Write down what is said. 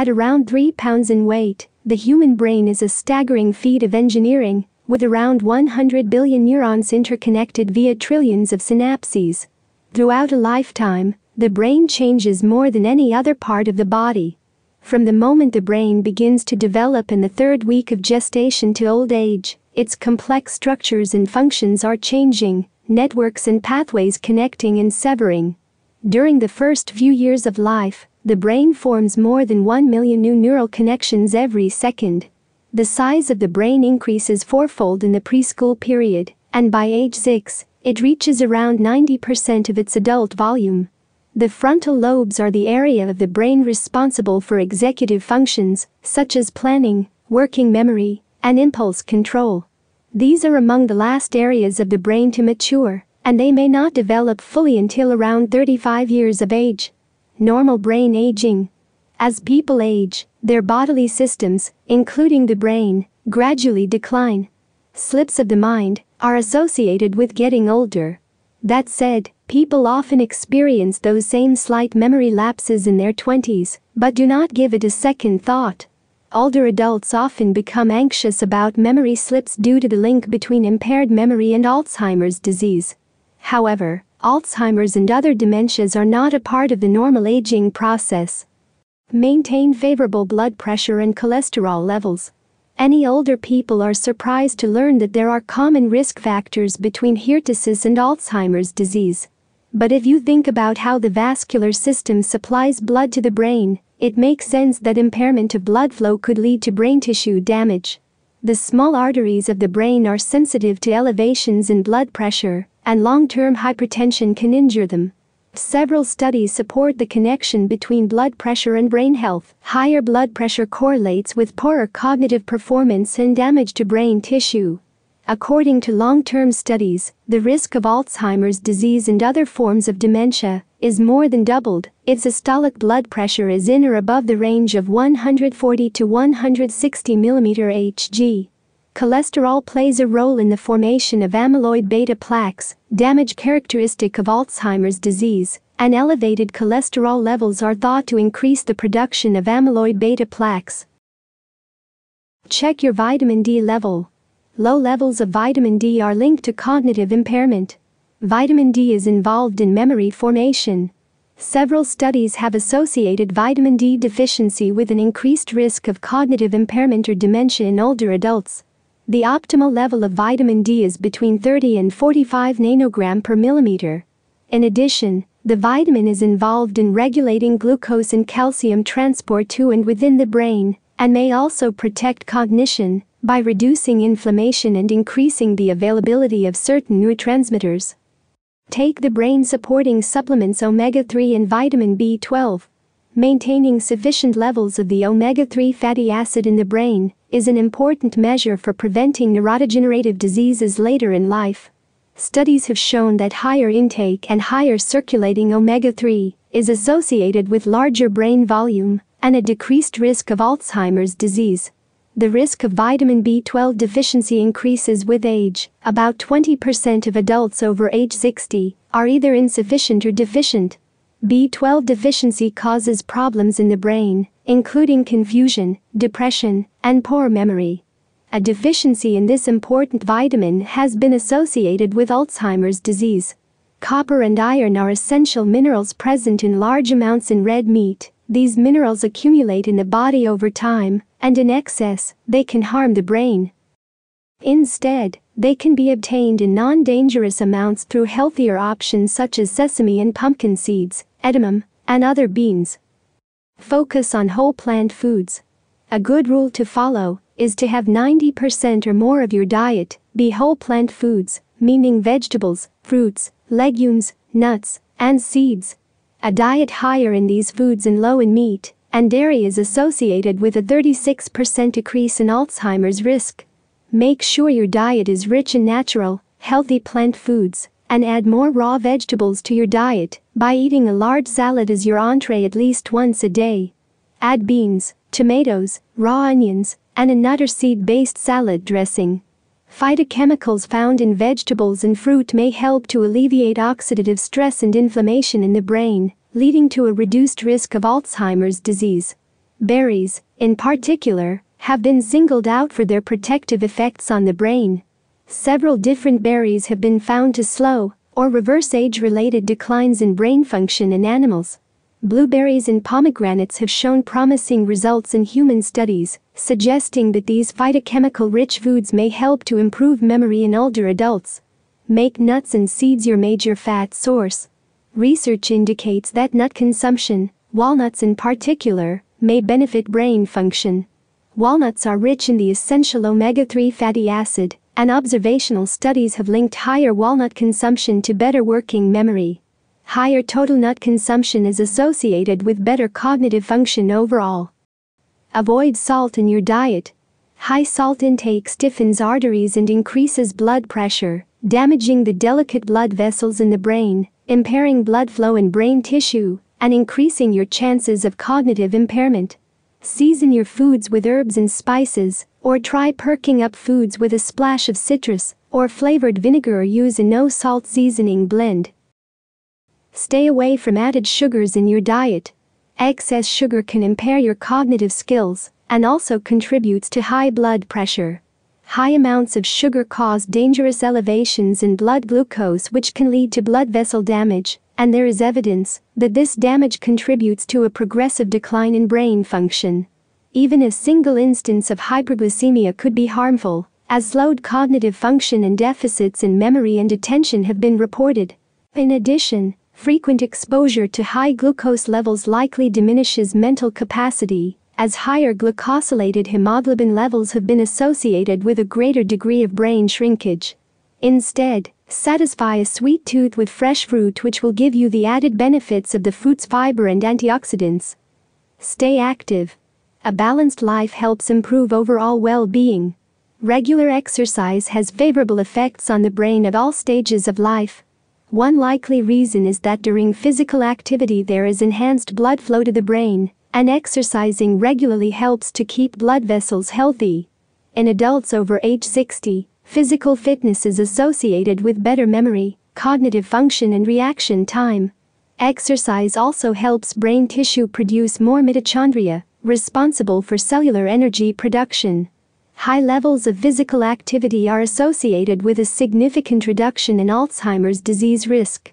At around 3 pounds in weight, the human brain is a staggering feat of engineering, with around 100 billion neurons interconnected via trillions of synapses. Throughout a lifetime, the brain changes more than any other part of the body. From the moment the brain begins to develop in the third week of gestation to old age, its complex structures and functions are changing, networks and pathways connecting and severing. During the first few years of life, the brain forms more than 1 million new neural connections every second. The size of the brain increases fourfold in the preschool period, and by age 6, it reaches around 90% of its adult volume. The frontal lobes are the area of the brain responsible for executive functions, such as planning, working memory, and impulse control. These are among the last areas of the brain to mature, and they may not develop fully until around 35 years of age normal brain aging. As people age, their bodily systems, including the brain, gradually decline. Slips of the mind are associated with getting older. That said, people often experience those same slight memory lapses in their 20s, but do not give it a second thought. Older adults often become anxious about memory slips due to the link between impaired memory and Alzheimer's disease. However, Alzheimer's and other dementias are not a part of the normal aging process. Maintain favorable blood pressure and cholesterol levels. Any older people are surprised to learn that there are common risk factors between hirtosis and Alzheimer's disease. But if you think about how the vascular system supplies blood to the brain, it makes sense that impairment of blood flow could lead to brain tissue damage. The small arteries of the brain are sensitive to elevations in blood pressure, and long-term hypertension can injure them. Several studies support the connection between blood pressure and brain health. Higher blood pressure correlates with poorer cognitive performance and damage to brain tissue. According to long-term studies, the risk of Alzheimer's disease and other forms of dementia is more than doubled if systolic blood pressure is in or above the range of 140 to 160 mm Hg cholesterol plays a role in the formation of amyloid beta plaques, damage characteristic of Alzheimer's disease, and elevated cholesterol levels are thought to increase the production of amyloid beta plaques. Check your vitamin D level. Low levels of vitamin D are linked to cognitive impairment. Vitamin D is involved in memory formation. Several studies have associated vitamin D deficiency with an increased risk of cognitive impairment or dementia in older adults. The optimal level of vitamin D is between 30 and 45 nanogram per millimeter. In addition, the vitamin is involved in regulating glucose and calcium transport to and within the brain, and may also protect cognition by reducing inflammation and increasing the availability of certain neurotransmitters. Take the brain supporting supplements omega 3 and vitamin B12. Maintaining sufficient levels of the omega-3 fatty acid in the brain is an important measure for preventing neurodegenerative diseases later in life. Studies have shown that higher intake and higher circulating omega-3 is associated with larger brain volume and a decreased risk of Alzheimer's disease. The risk of vitamin B12 deficiency increases with age. About 20% of adults over age 60 are either insufficient or deficient. B12 deficiency causes problems in the brain, including confusion, depression, and poor memory. A deficiency in this important vitamin has been associated with Alzheimer's disease. Copper and iron are essential minerals present in large amounts in red meat. These minerals accumulate in the body over time, and in excess, they can harm the brain. Instead, they can be obtained in non dangerous amounts through healthier options such as sesame and pumpkin seeds, edamame, and other beans. Focus on whole plant foods. A good rule to follow is to have 90% or more of your diet be whole plant foods, meaning vegetables, fruits, legumes, nuts, and seeds. A diet higher in these foods and low in meat and dairy is associated with a 36% decrease in Alzheimer's risk. Make sure your diet is rich in natural, healthy plant foods and add more raw vegetables to your diet by eating a large salad as your entree at least once a day. Add beans, tomatoes, raw onions, and another seed-based salad dressing. Phytochemicals found in vegetables and fruit may help to alleviate oxidative stress and inflammation in the brain, leading to a reduced risk of Alzheimer's disease. Berries, in particular, have been singled out for their protective effects on the brain, Several different berries have been found to slow or reverse age-related declines in brain function in animals. Blueberries and pomegranates have shown promising results in human studies, suggesting that these phytochemical-rich foods may help to improve memory in older adults. Make nuts and seeds your major fat source. Research indicates that nut consumption, walnuts in particular, may benefit brain function. Walnuts are rich in the essential omega-3 fatty acid, and observational studies have linked higher walnut consumption to better working memory. Higher total nut consumption is associated with better cognitive function overall. Avoid salt in your diet. High salt intake stiffens arteries and increases blood pressure, damaging the delicate blood vessels in the brain, impairing blood flow in brain tissue, and increasing your chances of cognitive impairment. Season your foods with herbs and spices, or try perking up foods with a splash of citrus or flavored vinegar or use a no-salt seasoning blend. Stay away from added sugars in your diet. Excess sugar can impair your cognitive skills and also contributes to high blood pressure. High amounts of sugar cause dangerous elevations in blood glucose which can lead to blood vessel damage, and there is evidence that this damage contributes to a progressive decline in brain function. Even a single instance of hyperglycemia could be harmful, as slowed cognitive function and deficits in memory and attention have been reported. In addition, frequent exposure to high glucose levels likely diminishes mental capacity, as higher glycosylated hemoglobin levels have been associated with a greater degree of brain shrinkage. Instead, Satisfy a sweet tooth with fresh fruit which will give you the added benefits of the fruit's fiber and antioxidants. Stay active. A balanced life helps improve overall well-being. Regular exercise has favorable effects on the brain at all stages of life. One likely reason is that during physical activity there is enhanced blood flow to the brain, and exercising regularly helps to keep blood vessels healthy. In adults over age 60, Physical fitness is associated with better memory, cognitive function and reaction time. Exercise also helps brain tissue produce more mitochondria, responsible for cellular energy production. High levels of physical activity are associated with a significant reduction in Alzheimer's disease risk.